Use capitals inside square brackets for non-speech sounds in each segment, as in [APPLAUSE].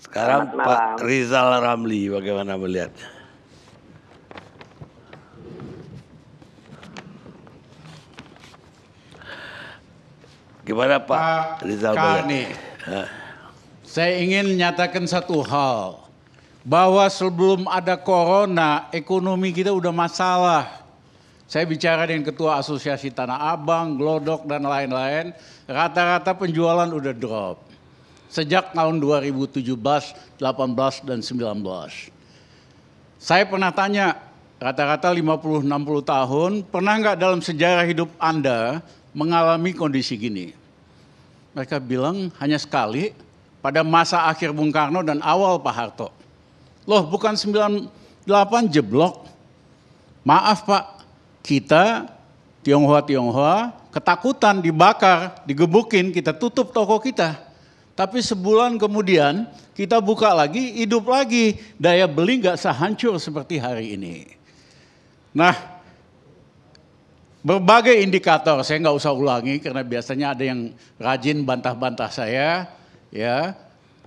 Sekarang Pak Rizal Ramli bagaimana melihatnya? Gimana Pak, Pak Rizal Kani, Saya ingin menyatakan satu hal bahwa sebelum ada corona ekonomi kita udah masalah. Saya bicara dengan ketua asosiasi Tanah Abang, Glodok dan lain-lain, rata-rata penjualan udah drop sejak tahun 2017, 18, dan 19. Saya pernah tanya, rata-rata 50-60 tahun, pernah nggak dalam sejarah hidup Anda mengalami kondisi gini? Mereka bilang hanya sekali pada masa akhir Bung Karno dan awal Pak Harto. Loh bukan 98 jeblok. Maaf Pak, kita Tionghoa-Tionghoa ketakutan dibakar, digebukin, kita tutup toko kita tapi sebulan kemudian kita buka lagi, hidup lagi. Daya beli nggak sehancur seperti hari ini. Nah, berbagai indikator saya nggak usah ulangi karena biasanya ada yang rajin bantah-bantah saya, ya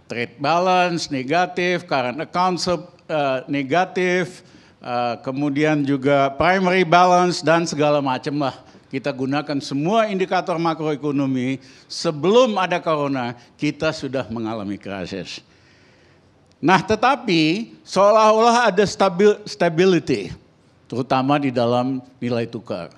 trade balance negatif, current account uh, negatif, uh, kemudian juga primary balance dan segala macam lah kita gunakan semua indikator makroekonomi, sebelum ada corona, kita sudah mengalami krisis. Nah tetapi seolah-olah ada stabil, stability, terutama di dalam nilai tukar.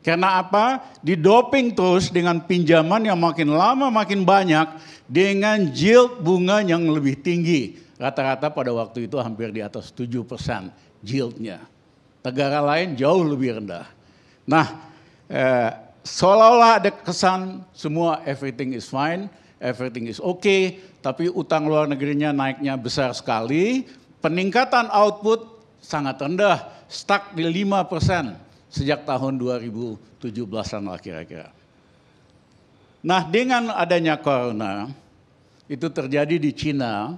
Karena apa? Didoping terus dengan pinjaman yang makin lama makin banyak dengan yield bunga yang lebih tinggi. Rata-rata pada waktu itu hampir di atas 7% yieldnya. Negara lain jauh lebih rendah. Nah, eh, seolah-olah ada kesan semua everything is fine, everything is okay, tapi utang luar negerinya naiknya besar sekali, peningkatan output sangat rendah, stuck di 5 persen sejak tahun 2017-an lah kira-kira. Nah dengan adanya corona, itu terjadi di Cina,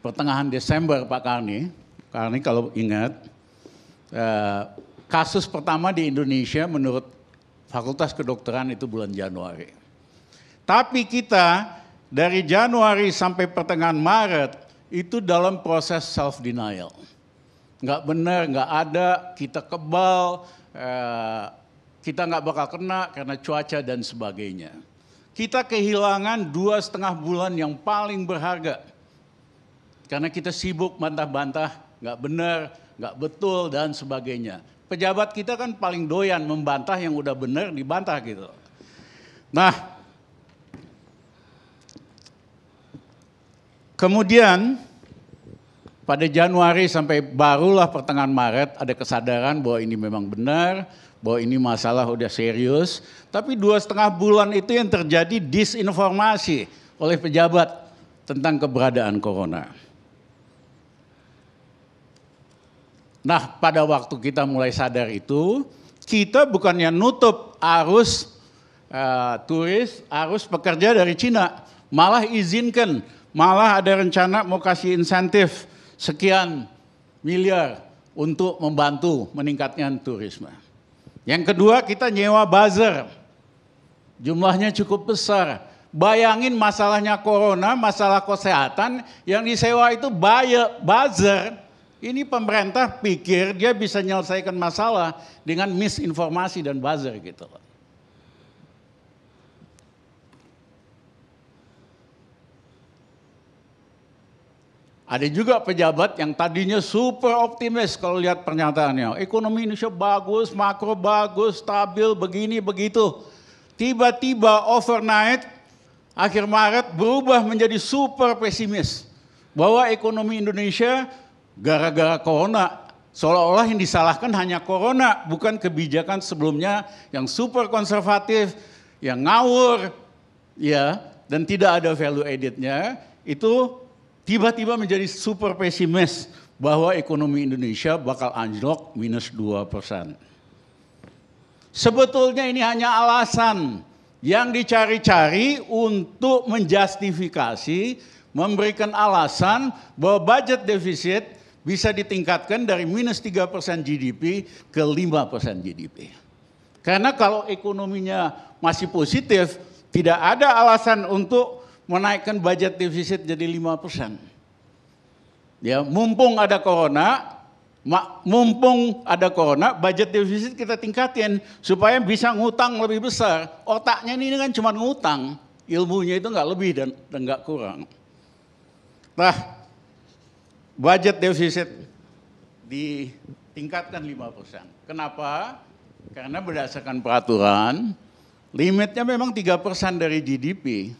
pertengahan Desember Pak Karni, Karni kalau ingat, eh, kasus pertama di Indonesia menurut Fakultas Kedokteran itu bulan Januari. Tapi kita dari Januari sampai pertengahan Maret itu dalam proses self denial. Nggak benar, nggak ada, kita kebal, eh, kita nggak bakal kena karena cuaca dan sebagainya. Kita kehilangan dua setengah bulan yang paling berharga. Karena kita sibuk bantah-bantah, nggak benar, nggak betul dan sebagainya pejabat kita kan paling doyan membantah yang udah benar dibantah gitu. Nah, kemudian pada Januari sampai barulah pertengahan Maret ada kesadaran bahwa ini memang benar, bahwa ini masalah udah serius. Tapi dua setengah bulan itu yang terjadi disinformasi oleh pejabat tentang keberadaan corona. Nah, pada waktu kita mulai sadar itu, kita bukannya nutup arus uh, turis, arus pekerja dari Cina, malah izinkan, malah ada rencana mau kasih insentif sekian miliar untuk membantu meningkatkan turisme. Yang kedua, kita nyewa buzzer. Jumlahnya cukup besar. Bayangin masalahnya corona, masalah kesehatan, yang disewa itu buyer, buzzer ini pemerintah pikir dia bisa menyelesaikan masalah dengan misinformasi dan buzzer gitu loh. Ada juga pejabat yang tadinya super optimis kalau lihat pernyataannya. Ekonomi Indonesia bagus, makro bagus, stabil, begini, begitu. Tiba-tiba overnight, akhir Maret berubah menjadi super pesimis. Bahwa ekonomi Indonesia gara-gara corona seolah-olah yang disalahkan hanya corona bukan kebijakan sebelumnya yang super konservatif, yang ngawur ya dan tidak ada value added-nya itu tiba-tiba menjadi super pesimis bahwa ekonomi Indonesia bakal anjlok minus 2 persen. Sebetulnya ini hanya alasan yang dicari-cari untuk menjustifikasi, memberikan alasan bahwa budget defisit bisa ditingkatkan dari minus 3% GDP ke 5% GDP. Karena kalau ekonominya masih positif, tidak ada alasan untuk menaikkan budget defisit jadi 5%. Ya, mumpung ada corona, mumpung ada corona, budget defisit kita tingkatin supaya bisa ngutang lebih besar. Otaknya ini kan cuma ngutang, ilmunya itu nggak lebih dan nggak kurang. Nah, budget defisit ditingkatkan 5%. Kenapa? Karena berdasarkan peraturan, limitnya memang 3% dari GDP.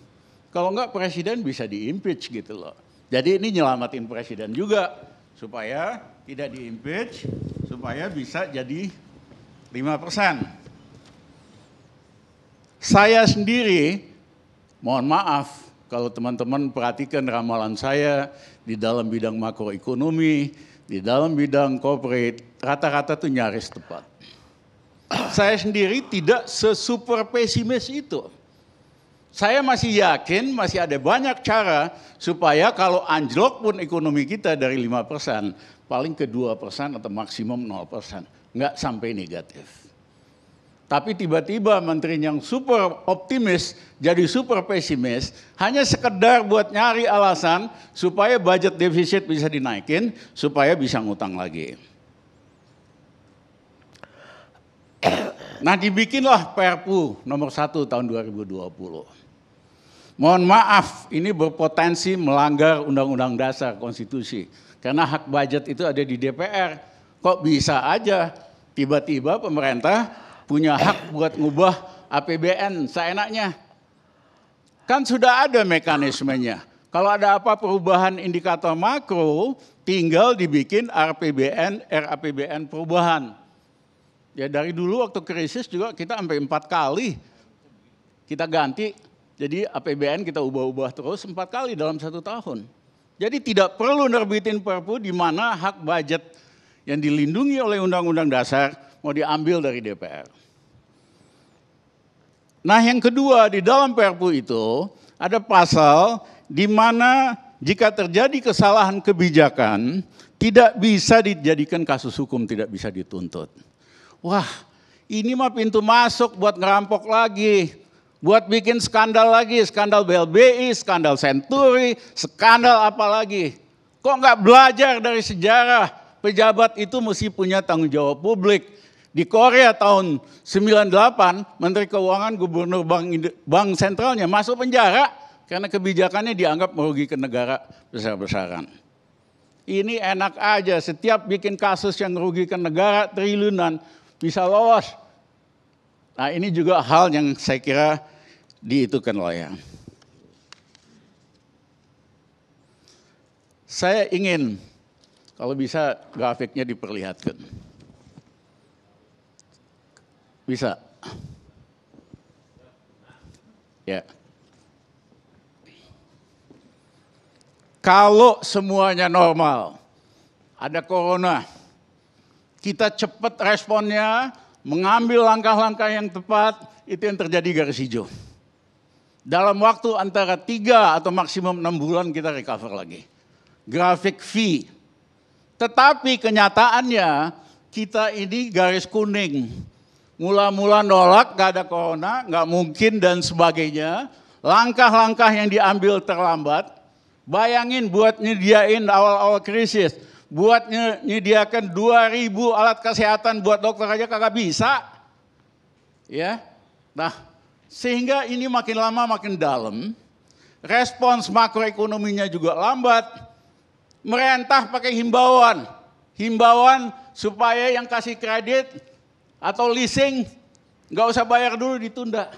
Kalau enggak presiden bisa diimpeach gitu loh. Jadi ini nyelamatin presiden juga supaya tidak diimpeach, supaya bisa jadi 5%. Saya sendiri, mohon maaf, kalau teman-teman perhatikan ramalan saya di dalam bidang makroekonomi, di dalam bidang corporate, rata-rata itu nyaris tepat. [CLEARS THROAT] saya sendiri tidak sesuper pesimis itu. Saya masih yakin masih ada banyak cara supaya kalau anjlok pun ekonomi kita dari 5%, paling ke 2% atau maksimum 0%. Nggak sampai negatif. Tapi tiba-tiba menteri yang super optimis jadi super pesimis hanya sekedar buat nyari alasan supaya budget defisit bisa dinaikin supaya bisa ngutang lagi. Nah dibikinlah Perpu nomor 1 tahun 2020. Mohon maaf ini berpotensi melanggar undang-undang dasar konstitusi. Karena hak budget itu ada di DPR. Kok bisa aja tiba-tiba pemerintah punya hak buat ngubah APBN seenaknya. Kan sudah ada mekanismenya. Kalau ada apa perubahan indikator makro, tinggal dibikin RPBN, RAPBN perubahan. Ya dari dulu waktu krisis juga kita sampai empat kali kita ganti. Jadi APBN kita ubah-ubah terus empat kali dalam satu tahun. Jadi tidak perlu nerbitin perpu di mana hak budget yang dilindungi oleh Undang-Undang Dasar mau diambil dari DPR. Nah, yang kedua di dalam Perpu itu ada pasal di mana jika terjadi kesalahan kebijakan tidak bisa dijadikan kasus hukum, tidak bisa dituntut. Wah, ini mah pintu masuk buat ngerampok lagi, buat bikin skandal lagi, skandal BLBI, skandal Senturi, skandal apa lagi. Kok nggak belajar dari sejarah? Pejabat itu mesti punya tanggung jawab publik di Korea tahun 98, Menteri Keuangan Gubernur Bank, Bank Sentralnya masuk penjara karena kebijakannya dianggap merugikan negara besar-besaran. Ini enak aja, setiap bikin kasus yang merugikan negara triliunan bisa lolos. Nah ini juga hal yang saya kira diitukan loh ya. Saya ingin kalau bisa grafiknya diperlihatkan. Bisa. Ya. Kalau semuanya normal, ada corona, kita cepat responnya, mengambil langkah-langkah yang tepat, itu yang terjadi garis hijau. Dalam waktu antara tiga atau maksimum enam bulan kita recover lagi. Grafik V. Tetapi kenyataannya kita ini garis kuning mula-mula nolak, gak ada corona, gak mungkin dan sebagainya. Langkah-langkah yang diambil terlambat. Bayangin buat nyediain awal-awal krisis, buat nyediakan 2000 alat kesehatan buat dokter aja kagak bisa. Ya. Nah, sehingga ini makin lama makin dalam. Respons makroekonominya juga lambat. Merentah pakai himbauan. Himbauan supaya yang kasih kredit atau leasing, nggak usah bayar dulu ditunda.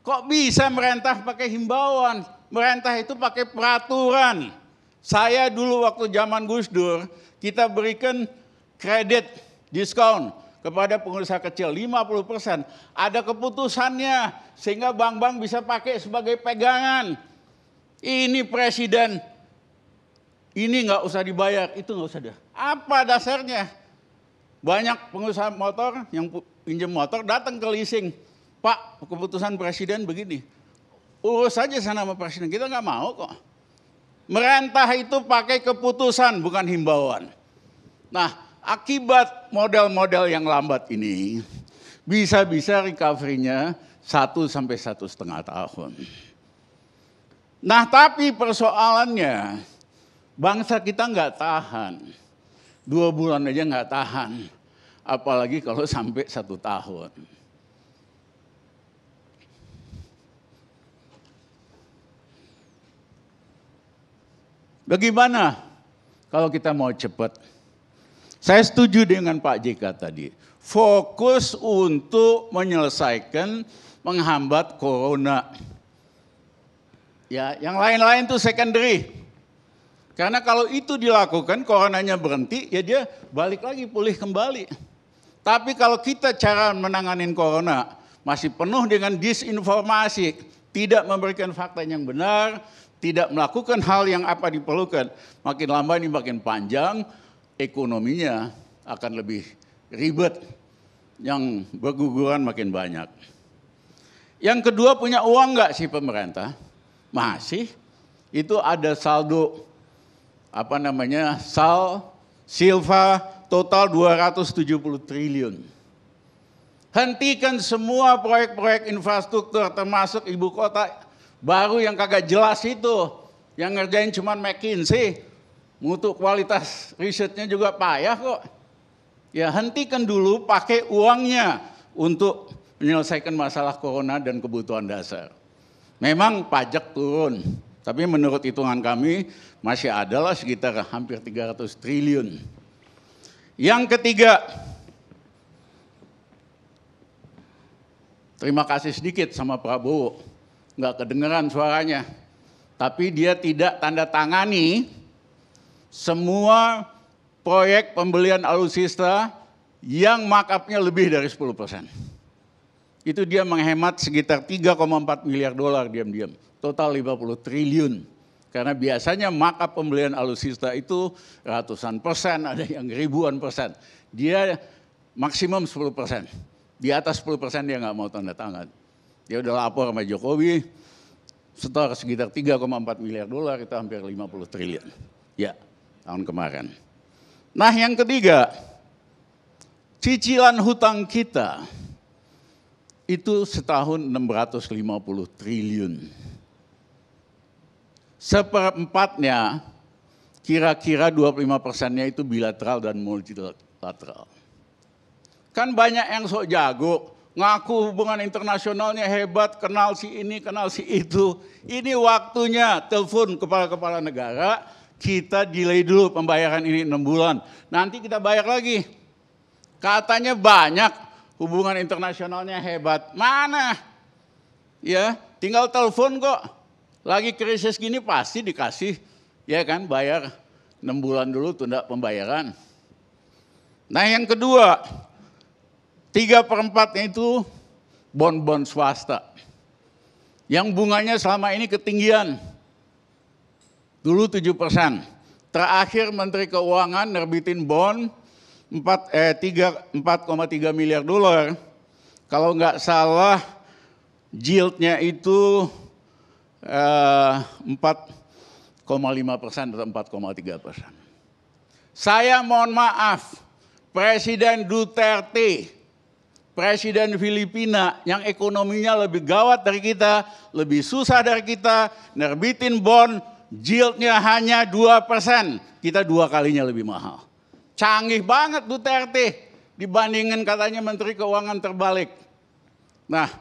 Kok bisa merentah pakai himbauan? Merentah itu pakai peraturan. Saya dulu waktu zaman Gus Dur, kita berikan kredit diskon kepada pengusaha kecil 50%. Ada keputusannya sehingga bank-bank bisa pakai sebagai pegangan. Ini presiden ini nggak usah dibayar, itu nggak usah dia. Apa dasarnya? Banyak pengusaha motor yang pinjam motor datang ke leasing. Pak, keputusan presiden begini. Urus saja sana sama presiden, kita nggak mau kok. Merentah itu pakai keputusan, bukan himbauan. Nah, akibat model-model yang lambat ini, bisa-bisa recovery-nya 1 sampai satu setengah tahun. Nah tapi persoalannya, bangsa kita nggak tahan. Dua bulan aja nggak tahan. Apalagi kalau sampai satu tahun. Bagaimana kalau kita mau cepat? Saya setuju dengan Pak JK tadi. Fokus untuk menyelesaikan menghambat corona. Ya, yang lain-lain itu secondary. Karena kalau itu dilakukan, coronanya berhenti, ya dia balik lagi, pulih kembali. Tapi kalau kita cara menanganin corona masih penuh dengan disinformasi, tidak memberikan fakta yang benar, tidak melakukan hal yang apa diperlukan, makin lama ini makin panjang, ekonominya akan lebih ribet, yang berguguran makin banyak. Yang kedua punya uang nggak sih pemerintah? Masih. Itu ada saldo apa namanya Sal Silva total 270 triliun. Hentikan semua proyek-proyek infrastruktur termasuk ibu kota baru yang kagak jelas itu. Yang ngerjain cuman McKinsey. Mutu kualitas risetnya juga payah kok. Ya hentikan dulu pakai uangnya untuk menyelesaikan masalah corona dan kebutuhan dasar. Memang pajak turun, tapi menurut hitungan kami masih adalah sekitar hampir 300 triliun. Yang ketiga, terima kasih sedikit sama Prabowo. Nggak kedengeran suaranya. Tapi dia tidak tanda tangani semua proyek pembelian alutsista yang markupnya lebih dari 10 persen. Itu dia menghemat sekitar 3,4 miliar dolar diam-diam total 50 triliun. Karena biasanya markup pembelian alutsista itu ratusan persen, ada yang ribuan persen. Dia maksimum 10 persen. Di atas 10 persen dia nggak mau tanda tangan. Dia udah lapor sama Jokowi, setor sekitar 3,4 miliar dolar, itu hampir 50 triliun. Ya, tahun kemarin. Nah yang ketiga, cicilan hutang kita itu setahun 650 triliun seperempatnya kira-kira 25 persennya itu bilateral dan multilateral. Kan banyak yang sok jago, ngaku hubungan internasionalnya hebat, kenal si ini, kenal si itu. Ini waktunya telepon kepala-kepala negara, kita delay dulu pembayaran ini 6 bulan. Nanti kita bayar lagi. Katanya banyak hubungan internasionalnya hebat. Mana? Ya, tinggal telepon kok lagi krisis gini pasti dikasih ya kan bayar 6 bulan dulu tunda pembayaran. Nah yang kedua, 3 per 4 itu bon-bon swasta. Yang bunganya selama ini ketinggian. Dulu 7 persen. Terakhir Menteri Keuangan nerbitin bon 4, eh, 3, 4,3 miliar dolar. Kalau nggak salah, yieldnya itu 4,5 eh, persen atau 4,3 persen. Saya mohon maaf, Presiden Duterte, Presiden Filipina yang ekonominya lebih gawat dari kita, lebih susah dari kita, nerbitin bond, yieldnya hanya 2 persen, kita dua kalinya lebih mahal. Canggih banget Duterte dibandingin katanya Menteri Keuangan terbalik. Nah,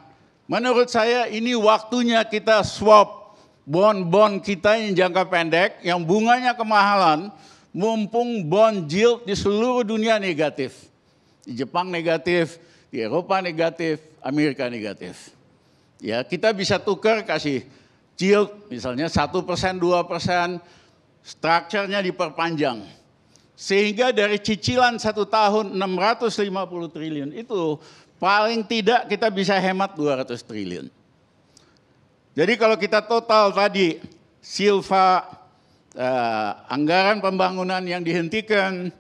Menurut saya ini waktunya kita swap bon-bon kita yang jangka pendek, yang bunganya kemahalan, mumpung bond yield di seluruh dunia negatif. Di Jepang negatif, di Eropa negatif, Amerika negatif. Ya, kita bisa tukar kasih yield misalnya 1%, 2%, strukturnya diperpanjang. Sehingga dari cicilan satu tahun 650 triliun itu Paling tidak kita bisa hemat 200 triliun. Jadi kalau kita total tadi silva eh, anggaran pembangunan yang dihentikan,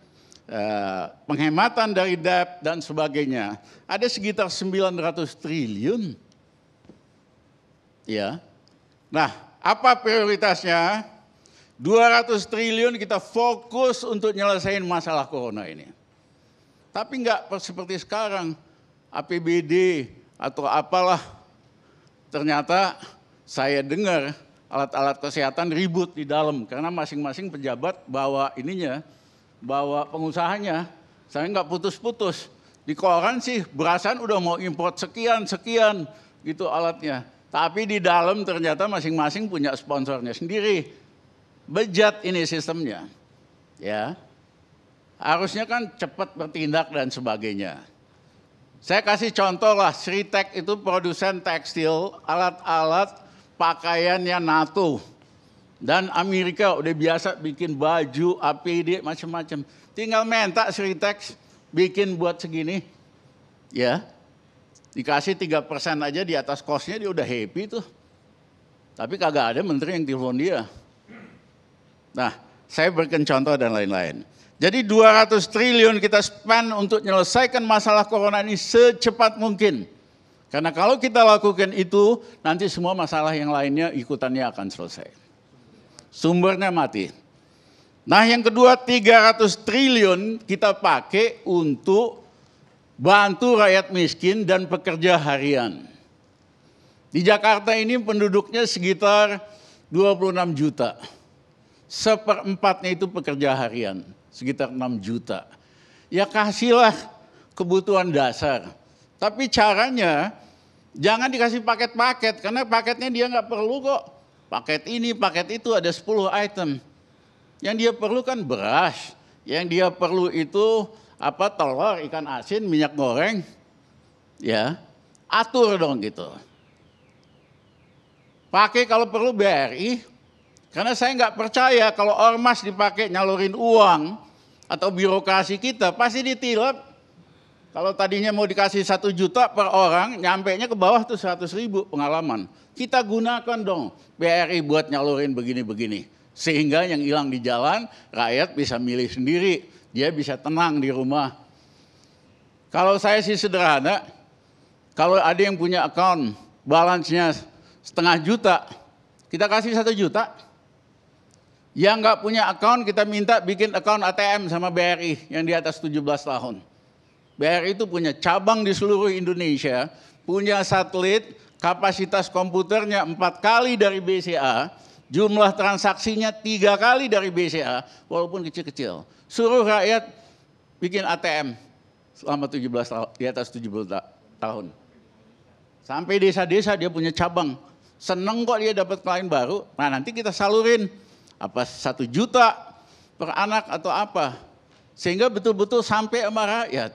eh, penghematan dari debt dan sebagainya, ada sekitar 900 triliun. Ya. Nah, apa prioritasnya? 200 triliun kita fokus untuk nyelesain masalah corona ini. Tapi enggak seperti sekarang, APBD atau apalah. Ternyata saya dengar alat-alat kesehatan ribut di dalam karena masing-masing pejabat bawa ininya, bawa pengusahanya. Saya nggak putus-putus. Di koran sih berasan udah mau import sekian sekian gitu alatnya. Tapi di dalam ternyata masing-masing punya sponsornya sendiri. Bejat ini sistemnya. Ya. Harusnya kan cepat bertindak dan sebagainya. Saya kasih contoh lah, Sritek itu produsen tekstil, alat-alat pakaiannya NATO. Dan Amerika udah biasa bikin baju, APD, macam-macam. Tinggal minta Sritek bikin buat segini. Ya, dikasih 3% aja di atas kosnya dia udah happy tuh. Tapi kagak ada menteri yang telepon dia. Nah, saya berikan contoh dan lain-lain. Jadi 200 triliun kita spend untuk menyelesaikan masalah corona ini secepat mungkin. Karena kalau kita lakukan itu, nanti semua masalah yang lainnya ikutannya akan selesai. Sumbernya mati. Nah yang kedua 300 triliun kita pakai untuk bantu rakyat miskin dan pekerja harian. Di Jakarta ini penduduknya sekitar 26 juta. Seperempatnya itu pekerja harian sekitar 6 juta. Ya kasihlah kebutuhan dasar. Tapi caranya jangan dikasih paket-paket karena paketnya dia nggak perlu kok. Paket ini, paket itu ada 10 item. Yang dia perlu kan beras, yang dia perlu itu apa telur, ikan asin, minyak goreng. Ya. Atur dong gitu. Pakai kalau perlu BRI, karena saya nggak percaya kalau ormas dipakai nyalurin uang, atau birokrasi kita pasti ditilap. Kalau tadinya mau dikasih satu juta per orang, nyampe nya ke bawah tuh seratus ribu pengalaman. Kita gunakan dong BRI buat nyalurin begini-begini. Sehingga yang hilang di jalan, rakyat bisa milih sendiri. Dia bisa tenang di rumah. Kalau saya sih sederhana, kalau ada yang punya account balance-nya setengah juta, kita kasih satu juta, yang nggak punya account kita minta bikin account ATM sama BRI yang di atas 17 tahun. BRI itu punya cabang di seluruh Indonesia, punya satelit, kapasitas komputernya empat kali dari BCA, jumlah transaksinya tiga kali dari BCA, walaupun kecil-kecil. Suruh rakyat bikin ATM selama 17 tahun, di atas 17 ta tahun. Sampai desa-desa dia punya cabang. Seneng kok dia dapat klien baru, nah nanti kita salurin apa satu juta per anak atau apa sehingga betul-betul sampai sama rakyat.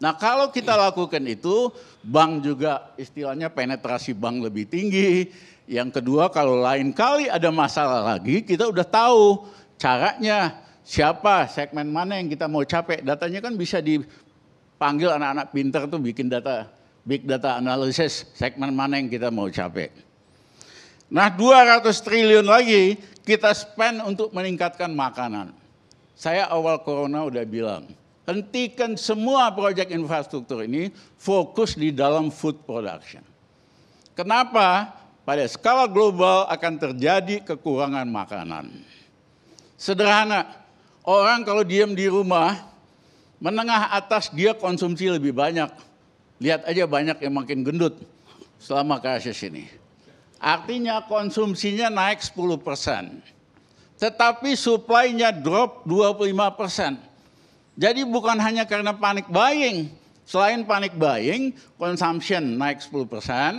Nah kalau kita lakukan itu, bank juga istilahnya penetrasi bank lebih tinggi. Yang kedua kalau lain kali ada masalah lagi, kita udah tahu caranya siapa segmen mana yang kita mau capek. Datanya kan bisa dipanggil anak-anak pinter tuh bikin data big data analysis segmen mana yang kita mau capek. Nah 200 triliun lagi kita spend untuk meningkatkan makanan. Saya awal corona udah bilang, hentikan semua proyek infrastruktur ini, fokus di dalam food production. Kenapa? Pada skala global akan terjadi kekurangan makanan. Sederhana, orang kalau diam di rumah, menengah atas dia konsumsi lebih banyak. Lihat aja banyak yang makin gendut selama krisis ini. Artinya konsumsinya naik 10 persen. Tetapi suplainya drop 25 persen. Jadi bukan hanya karena panic buying. Selain panic buying, consumption naik 10 persen,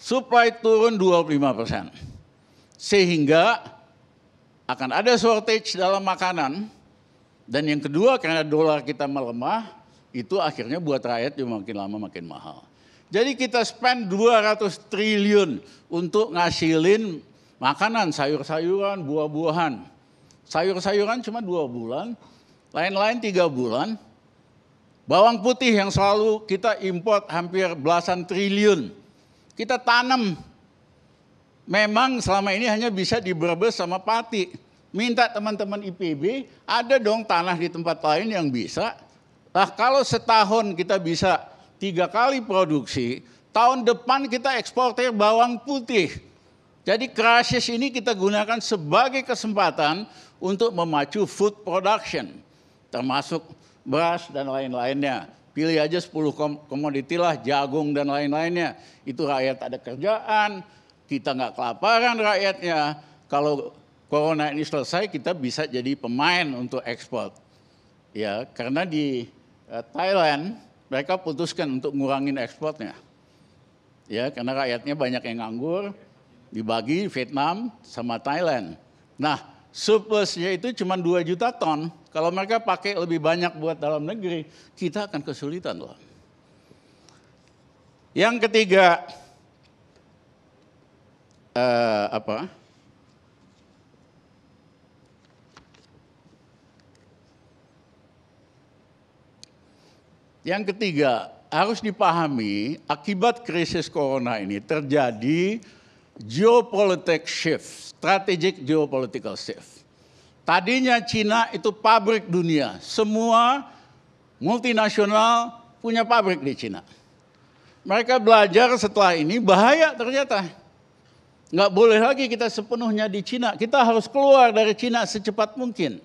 supply turun 25 persen. Sehingga akan ada shortage dalam makanan. Dan yang kedua karena dolar kita melemah, itu akhirnya buat rakyat juga makin lama makin mahal. Jadi kita spend 200 triliun untuk ngasilin makanan, sayur-sayuran, buah-buahan. Sayur-sayuran cuma dua bulan, lain-lain tiga bulan. Bawang putih yang selalu kita import hampir belasan triliun. Kita tanam. Memang selama ini hanya bisa di Brebes sama Pati. Minta teman-teman IPB, ada dong tanah di tempat lain yang bisa. Nah kalau setahun kita bisa tiga kali produksi, tahun depan kita eksportir bawang putih. Jadi krisis ini kita gunakan sebagai kesempatan untuk memacu food production, termasuk beras dan lain-lainnya. Pilih aja 10 komoditi lah, jagung dan lain-lainnya. Itu rakyat ada kerjaan, kita nggak kelaparan rakyatnya. Kalau corona ini selesai, kita bisa jadi pemain untuk ekspor. Ya, karena di eh, Thailand mereka putuskan untuk ngurangin ekspornya. Ya, karena rakyatnya banyak yang nganggur, dibagi Vietnam sama Thailand. Nah, surplusnya itu cuma 2 juta ton. Kalau mereka pakai lebih banyak buat dalam negeri, kita akan kesulitan loh. Yang ketiga, eh, apa? Yang ketiga, harus dipahami akibat krisis corona ini terjadi geopolitik shift, strategic geopolitical shift. Tadinya Cina itu pabrik dunia, semua multinasional punya pabrik di Cina. Mereka belajar setelah ini bahaya ternyata. Nggak boleh lagi kita sepenuhnya di Cina, kita harus keluar dari Cina secepat mungkin.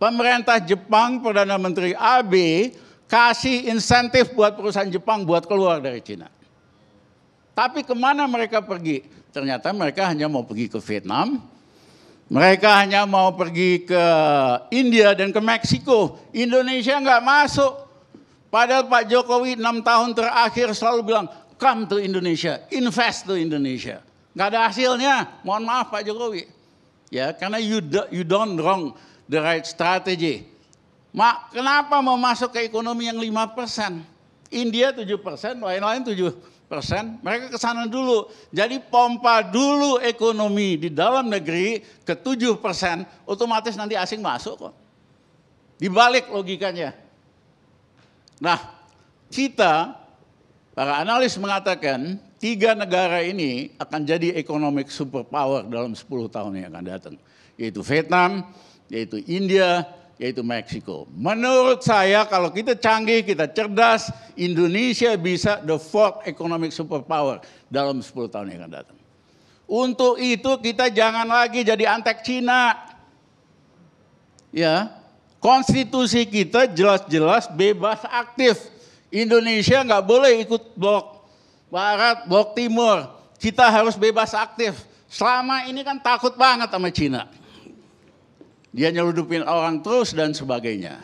Pemerintah Jepang, Perdana Menteri Abe kasih insentif buat perusahaan Jepang buat keluar dari Cina. Tapi kemana mereka pergi? Ternyata mereka hanya mau pergi ke Vietnam, mereka hanya mau pergi ke India dan ke Meksiko. Indonesia nggak masuk. Padahal Pak Jokowi enam tahun terakhir selalu bilang, come to Indonesia, invest to Indonesia. Nggak ada hasilnya, mohon maaf Pak Jokowi. Ya, karena you, do, you don't wrong the right strategy. Mak, kenapa mau masuk ke ekonomi yang 5%? India 7%, lain-lain 7%. Mereka ke sana dulu. Jadi pompa dulu ekonomi di dalam negeri ke 7%, otomatis nanti asing masuk kok. Dibalik logikanya. Nah, kita para analis mengatakan tiga negara ini akan jadi economic superpower dalam 10 tahun yang akan datang. Yaitu Vietnam, yaitu India, yaitu Meksiko. Menurut saya kalau kita canggih, kita cerdas, Indonesia bisa the fourth economic superpower dalam 10 tahun yang akan datang. Untuk itu kita jangan lagi jadi antek Cina. Ya, konstitusi kita jelas-jelas bebas aktif. Indonesia nggak boleh ikut blok barat, blok timur. Kita harus bebas aktif. Selama ini kan takut banget sama Cina. Dia nyeludupin orang terus dan sebagainya.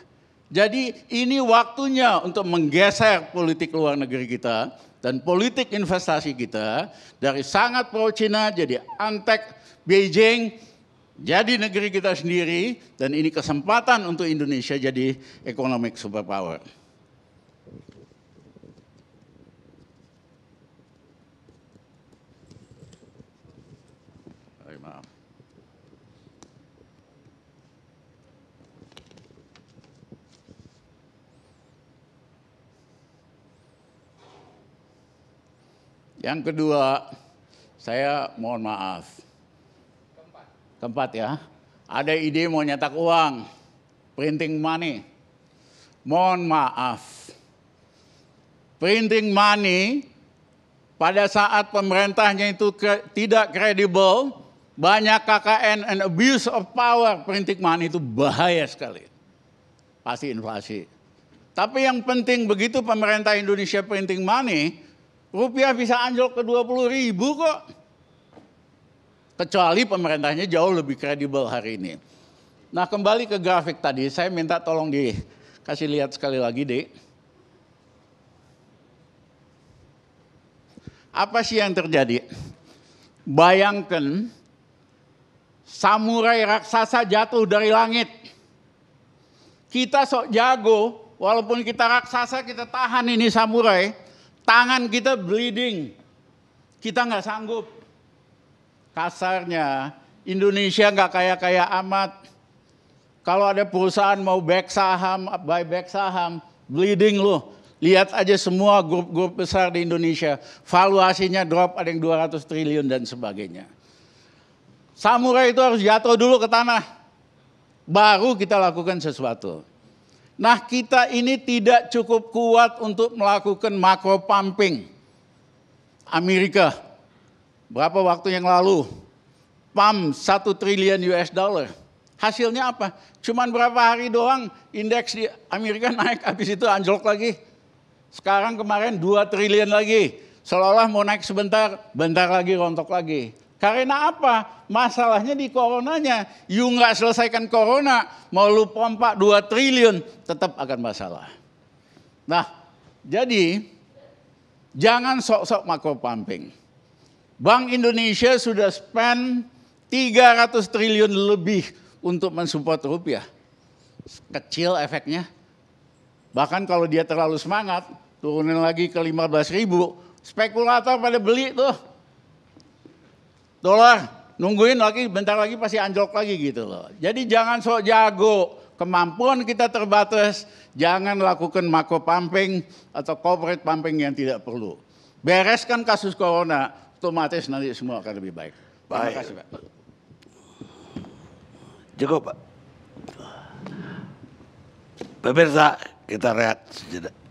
Jadi ini waktunya untuk menggeser politik luar negeri kita dan politik investasi kita dari sangat pro Cina jadi antek Beijing jadi negeri kita sendiri dan ini kesempatan untuk Indonesia jadi economic superpower. Yang kedua, saya mohon maaf. Keempat. ya. Ada ide mau nyetak uang, printing money. Mohon maaf. Printing money pada saat pemerintahnya itu kre tidak kredibel, banyak KKN and abuse of power, printing money itu bahaya sekali. Pasti inflasi. Tapi yang penting begitu pemerintah Indonesia printing money, Rupiah bisa anjlok ke 20 ribu kok. Kecuali pemerintahnya jauh lebih kredibel hari ini. Nah kembali ke grafik tadi, saya minta tolong dikasih lihat sekali lagi deh. Apa sih yang terjadi? Bayangkan samurai raksasa jatuh dari langit. Kita sok jago, walaupun kita raksasa kita tahan ini samurai Tangan kita bleeding. Kita nggak sanggup. Kasarnya, Indonesia nggak kaya-kaya amat. Kalau ada perusahaan mau back saham, buy back saham, bleeding loh. Lihat aja semua grup-grup besar di Indonesia. Valuasinya drop, ada yang 200 triliun dan sebagainya. Samurai itu harus jatuh dulu ke tanah. Baru kita lakukan sesuatu. Nah kita ini tidak cukup kuat untuk melakukan macro pumping. Amerika, berapa waktu yang lalu, pump 1 triliun US dollar. Hasilnya apa? Cuman berapa hari doang indeks di Amerika naik, habis itu anjlok lagi. Sekarang kemarin 2 triliun lagi. Seolah-olah mau naik sebentar, bentar lagi rontok lagi. Karena apa? Masalahnya di coronanya. You nggak selesaikan corona, mau lu pompa 2 triliun, tetap akan masalah. Nah, jadi jangan sok-sok makro pumping. Bank Indonesia sudah spend 300 triliun lebih untuk mensupport rupiah. Kecil efeknya. Bahkan kalau dia terlalu semangat, turunin lagi ke 15 ribu, spekulator pada beli tuh dolar nungguin lagi bentar lagi pasti anjlok lagi gitu loh. Jadi jangan sok jago, kemampuan kita terbatas, jangan lakukan makro pumping atau corporate pumping yang tidak perlu. Bereskan kasus corona, otomatis nanti semua akan lebih baik. Terima kasih Pak. Cukup Pak. Pemirsa, kita rehat sejenak.